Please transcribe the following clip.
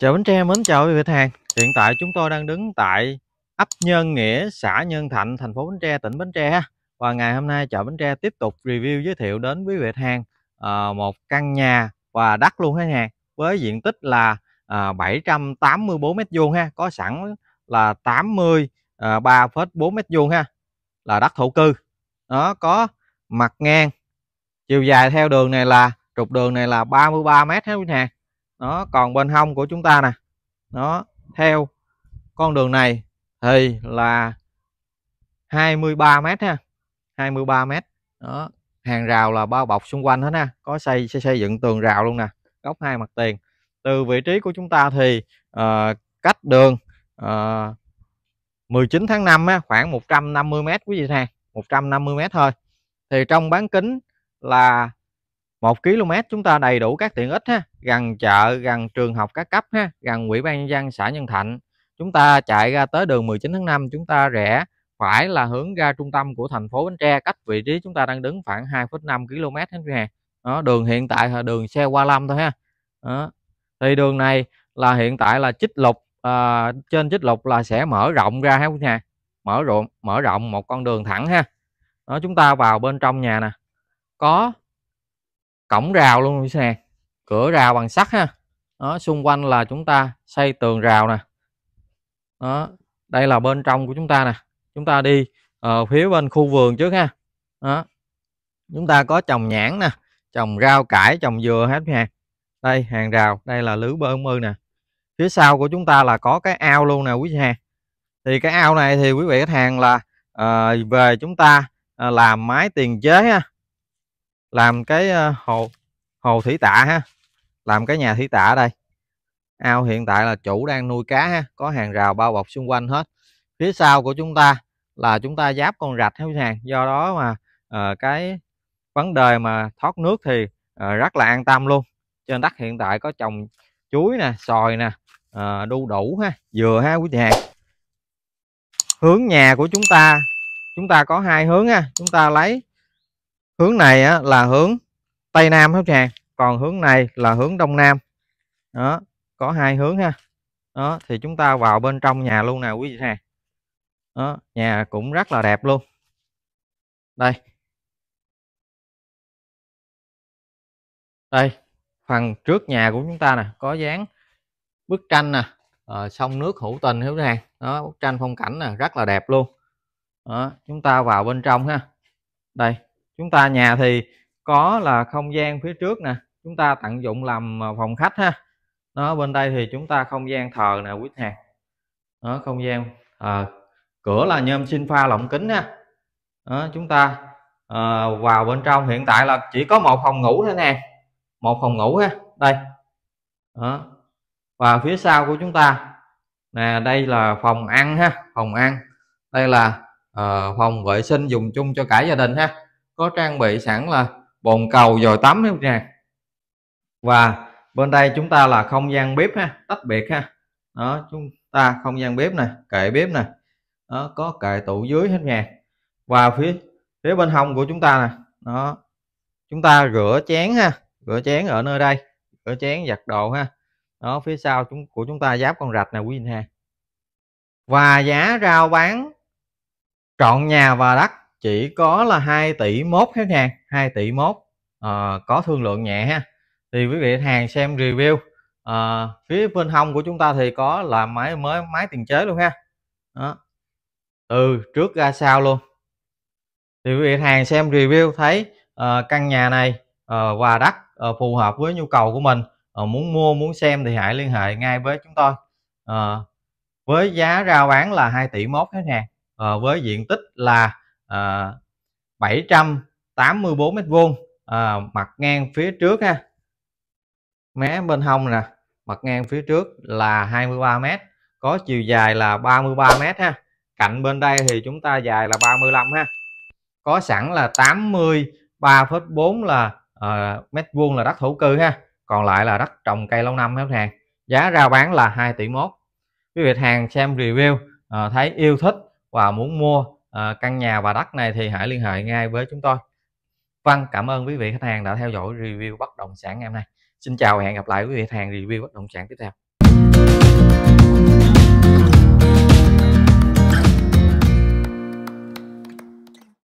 Chào Bến Tre, mến chào quý vị khách hàng Hiện tại chúng tôi đang đứng tại ấp Nhân Nghĩa, xã Nhân Thạnh, thành phố Bến Tre, tỉnh Bến Tre Và ngày hôm nay chợ Bến Tre tiếp tục review giới thiệu đến quý vị khách hàng ờ, một căn nhà và đất luôn khách hàng Với diện tích là 784 ờ, m2 ha, có sẵn là 83,4 m2 ờ, ha Là đất thổ cư Nó có mặt ngang Chiều dài theo đường này là, trục đường này là 33 m hết quý khách hàng nó còn bên hông của chúng ta nè nó theo con đường này thì là 23 mét ha 23 mét đó hàng rào là bao bọc xung quanh hết ha có xây xây, xây dựng tường rào luôn nè góc hai mặt tiền từ vị trí của chúng ta thì uh, cách đường uh, ờ, 19 tháng 5 á, khoảng 150 mét quý vị hàng 150 mét thôi thì trong bán kính là 1 km chúng ta đầy đủ các tiện ích ha, gần chợ, gần trường học các cấp ha, gần ủy ban nhân dân xã Nhân Thạnh. Chúng ta chạy ra tới đường 19 tháng 5 chúng ta rẽ phải là hướng ra trung tâm của thành phố Bến Tre, cách vị trí chúng ta đang đứng khoảng 2,5 km hết nè. Đó, đường hiện tại là đường xe qua lâm thôi ha. Đó. Thì đường này là hiện tại là chích lục à, trên chích lục là sẽ mở rộng ra ha quý nhà. Mở rộng mở rộng một con đường thẳng ha. Đó, chúng ta vào bên trong nhà nè. Có cổng rào luôn quý nè cửa rào bằng sắt ha đó xung quanh là chúng ta xây tường rào nè đó đây là bên trong của chúng ta nè chúng ta đi ở ờ, phía bên khu vườn trước ha đó chúng ta có trồng nhãn nè trồng rau cải trồng dừa hết nha đây hàng rào đây là lưới bơm mư nè phía sau của chúng ta là có cái ao luôn nè quý hàng thì cái ao này thì quý vị khách hàng là à, về chúng ta à, làm máy tiền chế ha làm cái ờ, hồ hồ thủy tạ ha làm cái nhà thủy tạ đây ao hiện tại là chủ đang nuôi cá ha có hàng rào bao bọc xung quanh hết phía sau của chúng ta là chúng ta giáp con rạch theo hàng do đó mà uh, cái vấn đề mà thoát nước thì uh, rất là an tâm luôn trên đất hiện tại có trồng chuối nè sòi nè uh, đu đủ ha dừa ha quý hàng hướng nhà của chúng ta chúng ta có hai hướng ha chúng ta lấy hướng này á, là hướng tây nam hết nhà còn hướng này là hướng đông nam đó có hai hướng ha đó thì chúng ta vào bên trong nhà luôn nè quý vị nè đó nhà cũng rất là đẹp luôn đây đây phần trước nhà của chúng ta nè có dán bức tranh nè à, sông nước hữu tình hiểu nè đó bức tranh phong cảnh nè rất là đẹp luôn đó, chúng ta vào bên trong ha đây chúng ta nhà thì có là không gian phía trước nè chúng ta tận dụng làm à, phòng khách ha nó bên đây thì chúng ta không gian thờ nè quý hàng đó không gian à, cửa là nhôm sinh pha lộng kính ha đó, chúng ta à, vào bên trong hiện tại là chỉ có một phòng ngủ thôi nè một phòng ngủ ha đây đó. và phía sau của chúng ta nè đây là phòng ăn ha phòng ăn đây là à, phòng vệ sinh dùng chung cho cả gia đình ha có trang bị sẵn là bồn cầu dồi tắm hết nè và bên đây chúng ta là không gian bếp ha tách biệt ha đó chúng ta không gian bếp nè kệ bếp nè đó có kệ tủ dưới hết nhà và phía phía bên hông của chúng ta nè đó chúng ta rửa chén ha rửa chén ở nơi đây rửa chén giặt đồ ha đó phía sau chúng của chúng ta giáp con rạch nè quý anh ha và giá rau bán trọn nhà và đất chỉ có là 2 tỷ mốt khách hàng 2 tỷ mốt à, có thương lượng nhẹ ha thì quý vị hàng xem review à, phía bên hông của chúng ta thì có là máy mới máy tiền chế luôn ha đó từ trước ra sau luôn thì quý vị hàng xem review thấy uh, căn nhà này uh, và đất uh, phù hợp với nhu cầu của mình uh, muốn mua muốn xem thì hãy liên hệ ngay với chúng tôi uh, với giá rao bán là 2 tỷ mốt khách hàng uh, với diện tích là à, ờ, 784 mét vuông à, mặt ngang phía trước ha mé bên hông nè mặt ngang phía trước là 23 mét có chiều dài là 33 mét ha cạnh bên đây thì chúng ta dài là 35 ha có sẵn là 83,4 là à, mét vuông là đất thổ cư ha còn lại là đất trồng cây lâu năm khách hàng giá ra bán là 2 tỷ mốt quý vị hàng xem review à, thấy yêu thích và muốn mua Ờ, căn nhà và đất này thì hãy liên hệ ngay với chúng tôi vâng cảm ơn quý vị khách hàng đã theo dõi review bất động sản ngày hôm nay xin chào và hẹn gặp lại quý vị khách hàng review bất động sản tiếp theo